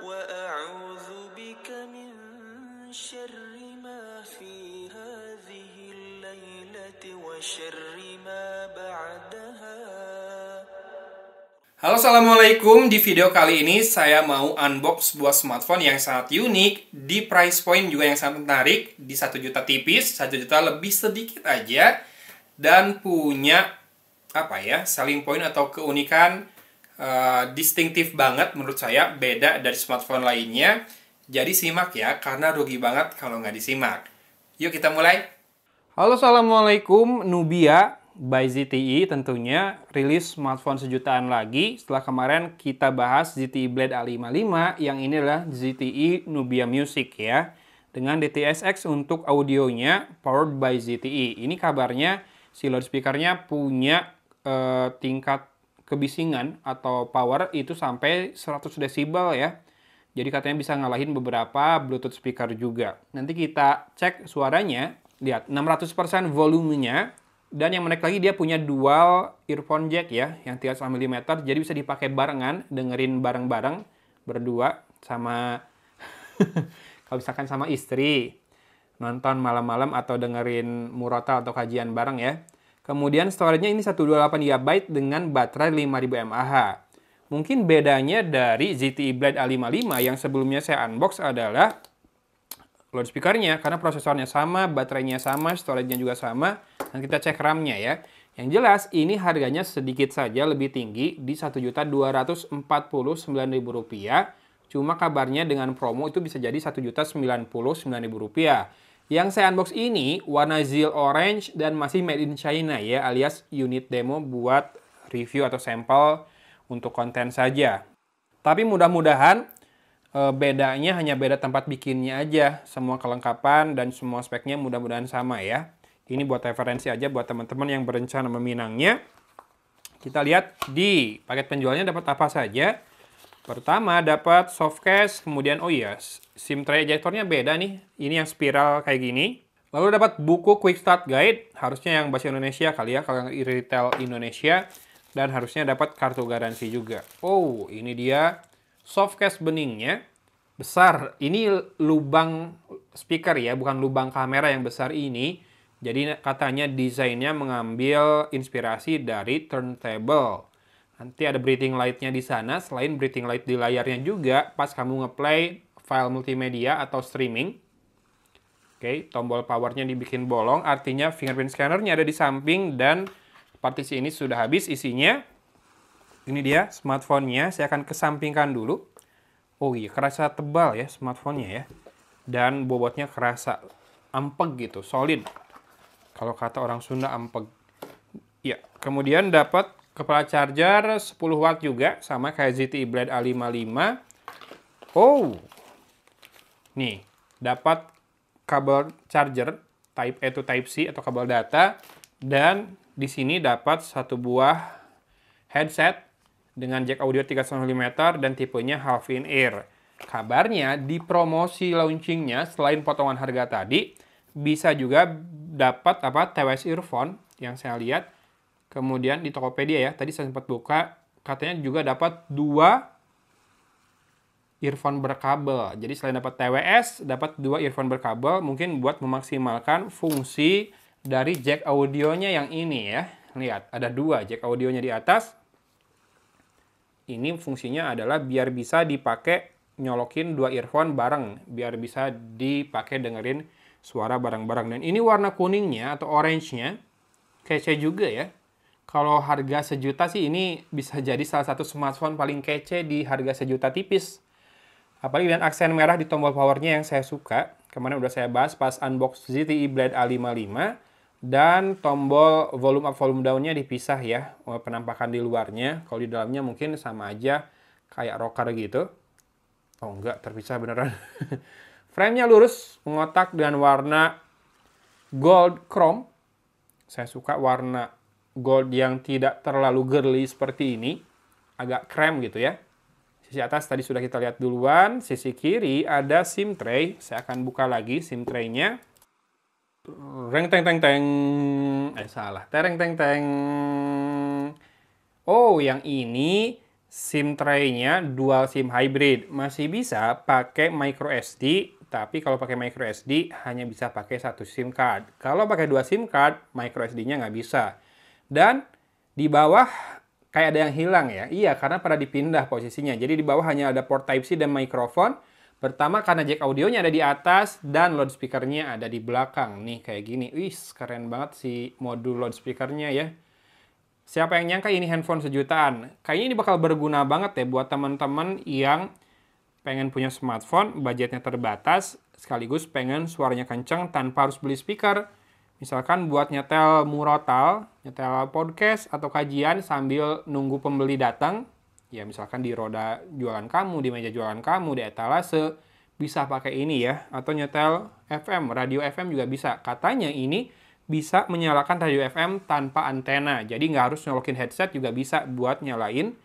Halo Assalamualaikum, di video kali ini saya mau unbox sebuah smartphone yang sangat unik Di price point juga yang sangat menarik, di 1 juta tipis, 1 juta lebih sedikit aja Dan punya, apa ya, selling point atau keunikan uh, eh, distintif banget menurut saya, beda dari smartphone lainnya. Jadi simak ya, karena rugi banget kalau nggak disimak. Yuk kita mulai. Halo, Assalamualaikum Nubia by ZTE tentunya rilis smartphone sejutaan lagi setelah kemarin kita bahas ZTE Blade A55 yang ini adalah ZTE Nubia Music ya dengan DTSX untuk audionya powered by ZTE. Ini kabarnya si loudspeakernya punya eh, tingkat kebisingan atau power itu sampai 100 desibel ya. Jadi katanya bisa ngalahin beberapa Bluetooth speaker juga. Nanti kita cek suaranya, lihat 600% volumenya dan yang menarik lagi dia punya dual earphone jack ya yang 300 mm jadi bisa dipakai barengan dengerin bareng-bareng berdua sama kalau misalkan sama istri nonton malam-malam atau dengerin murata atau kajian bareng ya. Kemudian storage-nya ini 128 GB dengan baterai 5000 mAh. Mungkin bedanya dari ZTE Blade A55 yang sebelumnya saya unbox adalah loudspeaker-nya, karena prosesornya sama, baterainya sama, storage-nya juga sama. Dan kita cek RAM-nya ya. Yang jelas ini harganya sedikit saja lebih tinggi di Rp1.249.000. Cuma kabarnya dengan promo itu bisa jadi Rp1.099.000. Yang saya unbox ini warna Zeal Orange dan masih made in China ya, alias unit demo buat review atau sampel untuk konten saja. Tapi mudah-mudahan eh, bedanya hanya beda tempat bikinnya aja. Semua kelengkapan dan semua speknya mudah-mudahan sama ya. Ini buat referensi aja buat teman-teman yang berencana meminangnya. Kita lihat di paket penjualnya dapat apa saja. Pertama dapat softcase kemudian oh iya, SIM tray ejectornya beda nih. Ini yang spiral kayak gini. Lalu dapat buku Quick Start Guide, harusnya yang bahasa Indonesia kali ya, kalau yang retail Indonesia. Dan harusnya dapat kartu garansi juga. Oh, ini dia softcase beningnya. Besar, ini lubang speaker ya, bukan lubang kamera yang besar ini. Jadi katanya desainnya mengambil inspirasi dari turntable. Nanti ada breathing light-nya di sana. Selain breathing light di layarnya juga, pas kamu ngeplay file multimedia atau streaming, oke, tombol powernya dibikin bolong, artinya fingerprint scanner-nya ada di samping dan partisi ini sudah habis isinya. Ini dia smartphone-nya. Saya akan kesampingkan dulu. Oh iya, kerasa tebal ya smartphone-nya ya. Dan bobotnya kerasa ampeg gitu, solid. Kalau kata orang Sunda ampeg. Ya, kemudian dapat Kepala charger 10 watt juga sama kayak ZTE Blade A55. Oh. Nih, dapat kabel charger type A to type C atau kabel data dan di sini dapat satu buah headset dengan jack audio 3,5 mm dan tipenya half in ear. Kabarnya di promosi launchingnya selain potongan harga tadi bisa juga dapat apa TWS earphone yang saya lihat Kemudian di Tokopedia ya, tadi saya sempat buka, katanya juga dapat dua earphone berkabel. Jadi selain dapat TWS, dapat dua earphone berkabel mungkin buat memaksimalkan fungsi dari jack audionya yang ini ya. Lihat, ada dua jack audionya di atas. Ini fungsinya adalah biar bisa dipakai nyolokin dua earphone bareng, biar bisa dipakai dengerin suara bareng-bareng. Dan ini warna kuningnya atau orange-nya kece juga ya kalau harga sejuta sih ini bisa jadi salah satu smartphone paling kece di harga sejuta tipis. Apalagi dengan aksen merah di tombol powernya yang saya suka. Kemarin udah saya bahas pas unbox ZTE Blade A55. Dan tombol volume up volume down-nya dipisah ya. Eh, penampakan di luarnya. Kalau di dalamnya mungkin sama aja kayak rocker gitu. Oh enggak, terpisah beneran. Frame nya lurus, mengotak dengan warna gold chrome. Saya suka warna gold yang tidak terlalu girly seperti ini, agak krem gitu ya. Sisi atas tadi sudah kita lihat duluan, sisi kiri ada SIM tray. Saya akan buka lagi SIM tray-nya. Reng teng teng teng. Eh salah. Tereng teng teng. Oh, yang ini SIM tray-nya dual SIM hybrid. Masih bisa pakai micro SD, tapi kalau pakai micro SD hanya bisa pakai satu SIM card. Kalau pakai dua SIM card, micro SD-nya nggak bisa. Dan di bawah kayak ada yang hilang ya. Iya, karena pada dipindah posisinya. Jadi di bawah hanya ada port Type-C dan microphone. Pertama karena jack audionya ada di atas dan loudspeakernya ada di belakang. Nih kayak gini. Wih, keren banget si modul loudspeakernya ya. Siapa yang nyangka ini handphone sejutaan? Kayaknya ini bakal berguna banget ya buat teman-teman yang pengen punya smartphone, budgetnya terbatas, sekaligus pengen suaranya kencang tanpa harus beli speaker Misalkan buat nyetel murotal, nyetel podcast atau kajian sambil nunggu pembeli datang, ya misalkan di roda jualan kamu, di meja jualan kamu, di etalase, bisa pakai ini ya. Atau nyetel FM, radio FM juga bisa. Katanya ini bisa menyalakan radio FM tanpa antena. Jadi nggak harus nyolokin headset juga bisa buat nyalain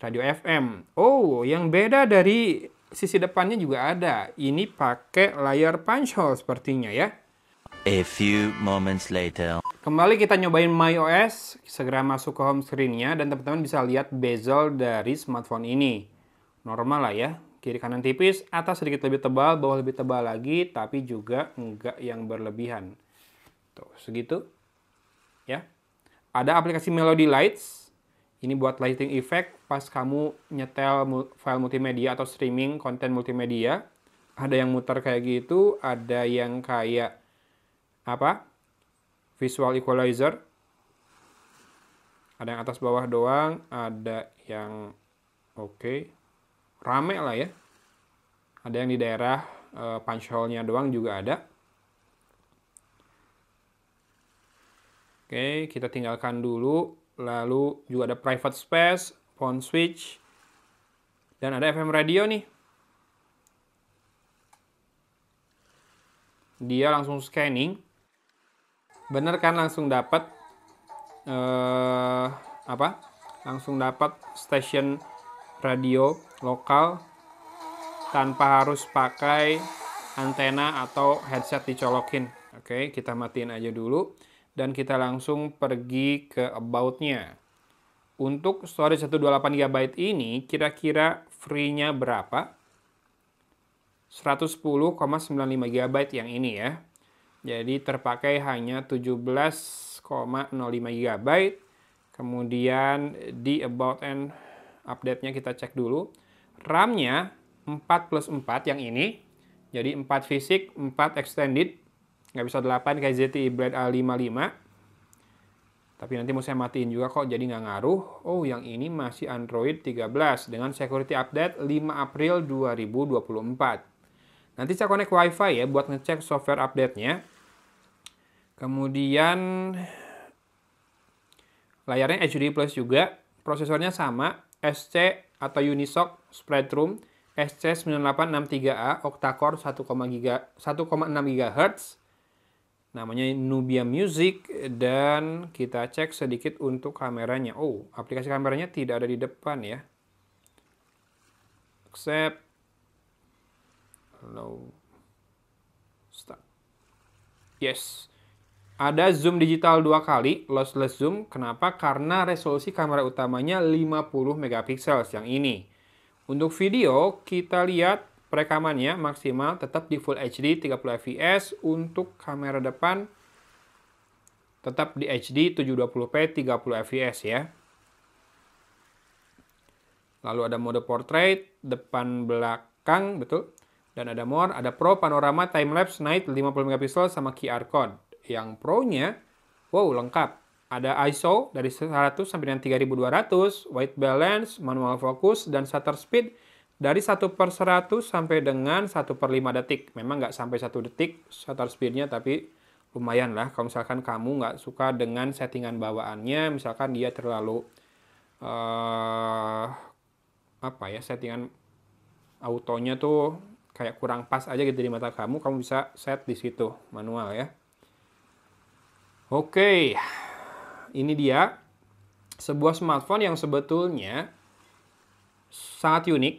radio FM. Oh, yang beda dari sisi depannya juga ada. Ini pakai layar punch hole sepertinya ya. A few moments later. Kembali kita nyobain MyOS, segera masuk ke home screen-nya dan teman-teman bisa lihat bezel dari smartphone ini. Normal lah ya, kiri kanan tipis, atas sedikit lebih tebal, bawah lebih tebal lagi, tapi juga enggak yang berlebihan. Tuh, segitu. Ya. Ada aplikasi Melody Lights. Ini buat lighting effect pas kamu nyetel file multimedia atau streaming konten multimedia. Ada yang muter kayak gitu, ada yang kayak apa? Visual equalizer. Ada yang atas bawah doang, ada yang oke. Okay. Rame lah ya. Ada yang di daerah uh, punch hole-nya doang juga ada. Oke, okay, kita tinggalkan dulu. Lalu juga ada private space, phone switch, dan ada FM radio nih. Dia langsung scanning bener kan langsung dapat eh, apa langsung dapat stasiun radio lokal tanpa harus pakai antena atau headset dicolokin oke kita matiin aja dulu dan kita langsung pergi ke aboutnya untuk storage 128 GB ini kira-kira free-nya berapa 110,95 GB yang ini ya jadi terpakai hanya 17,05 GB. Kemudian di about and update-nya kita cek dulu. RAM-nya 4 plus 4 yang ini. Jadi 4 fisik, 4 extended. Nggak bisa 8 kayak ZTE Blade A55. Tapi nanti mau saya matiin juga kok, jadi nggak ngaruh. Oh, yang ini masih Android 13 dengan security update 5 April 2024. Nanti saya connect WiFi ya buat ngecek software update-nya. Kemudian layarnya HD Plus juga, prosesornya sama, SC atau Unisoc Spreadroom SC9863A octa-core 1,6 GHz. Namanya Nubia Music dan kita cek sedikit untuk kameranya. Oh, aplikasi kameranya tidak ada di depan ya. Accept. Hello. Start. Yes. Ada zoom digital dua kali, lossless zoom. Kenapa? Karena resolusi kamera utamanya 50 mp yang ini. Untuk video, kita lihat perekamannya maksimal tetap di full HD 30 fps untuk kamera depan tetap di HD 720p 30 fps ya. Lalu ada mode portrait, depan belakang, betul. Dan ada more, ada pro, panorama, timelapse, night, 50 mp sama QR code. Yang Pro-nya, wow lengkap. Ada ISO dari 100 sampai dengan 3200, white balance, manual focus, dan shutter speed dari 1 per 100 sampai dengan 1 per 5 detik. Memang nggak sampai 1 detik shutter speednya, tapi lumayan lah. Kalau misalkan kamu nggak suka dengan settingan bawaannya, misalkan dia terlalu uh, apa ya settingan autonya tuh kayak kurang pas aja gitu di mata kamu, kamu bisa set di situ manual ya. Oke, ini dia sebuah smartphone yang sebetulnya sangat unik,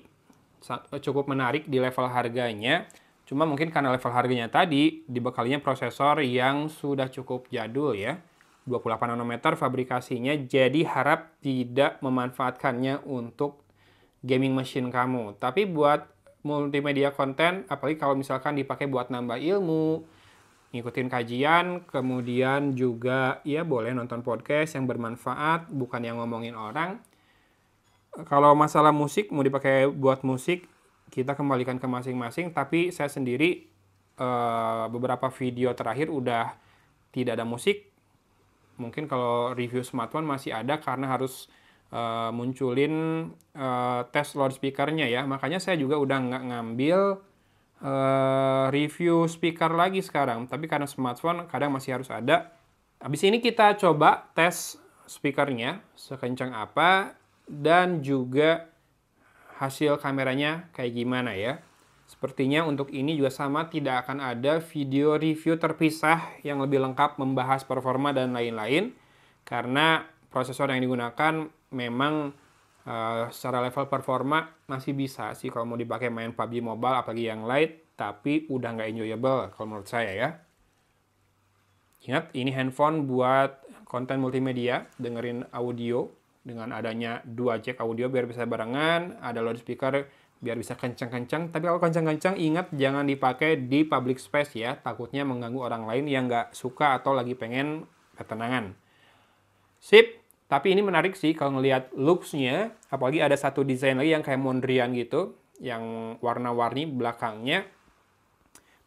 cukup menarik di level harganya. Cuma mungkin karena level harganya tadi dibekalinya prosesor yang sudah cukup jadul ya. 28 nanometer fabrikasinya jadi harap tidak memanfaatkannya untuk gaming machine kamu. Tapi buat multimedia konten apalagi kalau misalkan dipakai buat nambah ilmu, ngikutin kajian, kemudian juga ya boleh nonton podcast yang bermanfaat, bukan yang ngomongin orang. Kalau masalah musik mau dipakai buat musik, kita kembalikan ke masing-masing. Tapi saya sendiri eh, beberapa video terakhir udah tidak ada musik. Mungkin kalau review smartphone masih ada karena harus eh, munculin eh, tes loudspeakernya ya. Makanya saya juga udah nggak ngambil Eh, review speaker lagi sekarang, tapi karena smartphone kadang masih harus ada. Habis ini kita coba tes speakernya sekencang apa dan juga hasil kameranya kayak gimana ya. Sepertinya untuk ini juga sama tidak akan ada video review terpisah yang lebih lengkap membahas performa dan lain-lain karena prosesor yang digunakan memang uh, secara level performa masih bisa sih kalau mau dipakai main PUBG Mobile apalagi yang light tapi udah nggak enjoyable kalau menurut saya ya. Ingat ini handphone buat konten multimedia, dengerin audio dengan adanya dua jack audio biar bisa barengan, ada loudspeaker biar bisa kencang-kencang. Tapi kalau kencang-kencang ingat jangan dipakai di public space ya, takutnya mengganggu orang lain yang nggak suka atau lagi pengen ketenangan. Sip, tapi ini menarik sih kalau ngelihat looks-nya, apalagi ada satu desain lagi yang kayak Mondrian gitu, yang warna-warni belakangnya.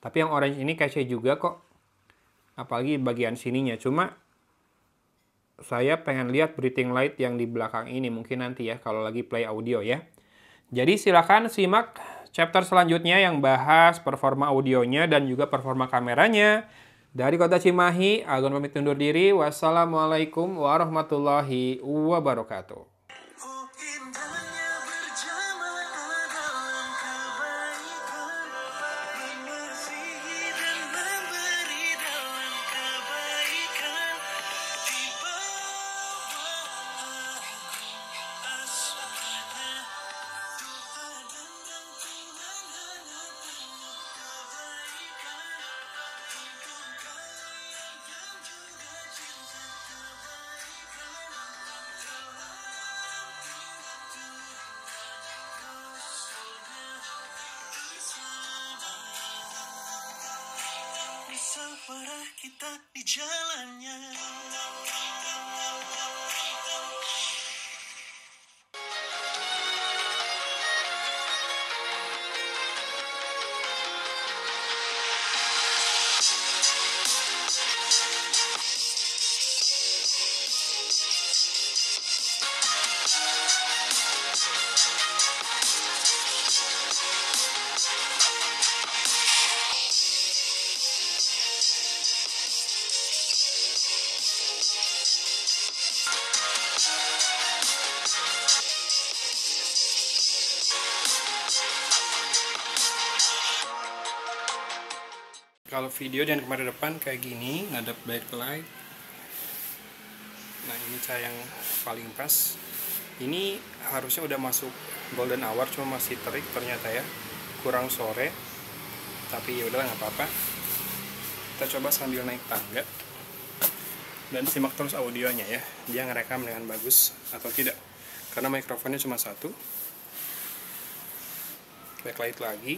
Tapi yang orange ini kece juga kok, apalagi bagian sininya. Cuma saya pengen lihat breathing light yang di belakang ini, mungkin nanti ya kalau lagi play audio ya. Jadi silahkan simak chapter selanjutnya yang bahas performa audionya dan juga performa kameranya. Dari kota Cimahi, Agung pamit undur diri. Wassalamualaikum warahmatullahi wabarakatuh. kita di jalannya. kalau video dan kemarin depan kayak gini ngadap backlight nah ini cahaya yang paling pas ini harusnya udah masuk golden hour cuma masih terik ternyata ya kurang sore tapi ya udahlah nggak apa-apa kita coba sambil naik tangga dan simak terus audionya ya dia ngerekam dengan bagus atau tidak karena mikrofonnya cuma satu backlight lagi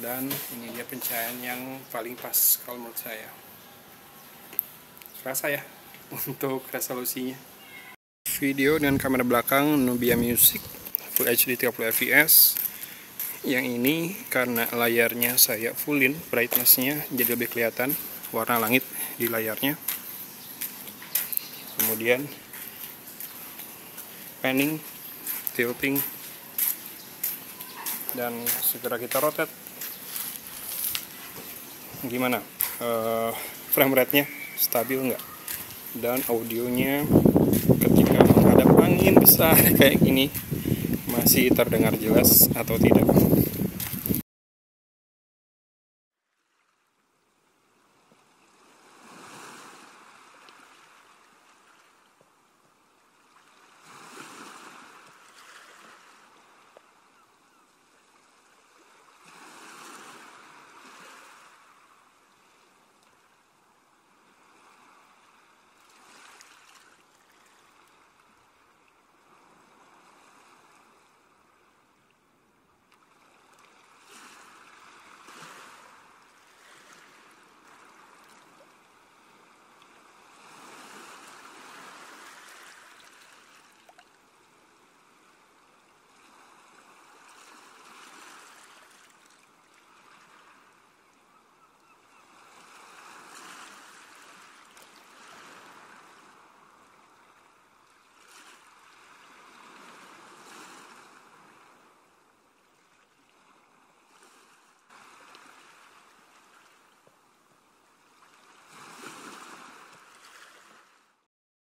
dan ini dia pencahayaan yang paling pas kalau menurut saya rasa ya untuk resolusinya video dengan kamera belakang Nubia Music Full HD 30 fps yang ini karena layarnya saya full fullin brightnessnya jadi lebih kelihatan warna langit di layarnya kemudian panning tilting dan segera kita rotate gimana uh, frame rate-nya stabil nggak dan audionya ketika menghadap angin besar kayak gini masih terdengar jelas atau tidak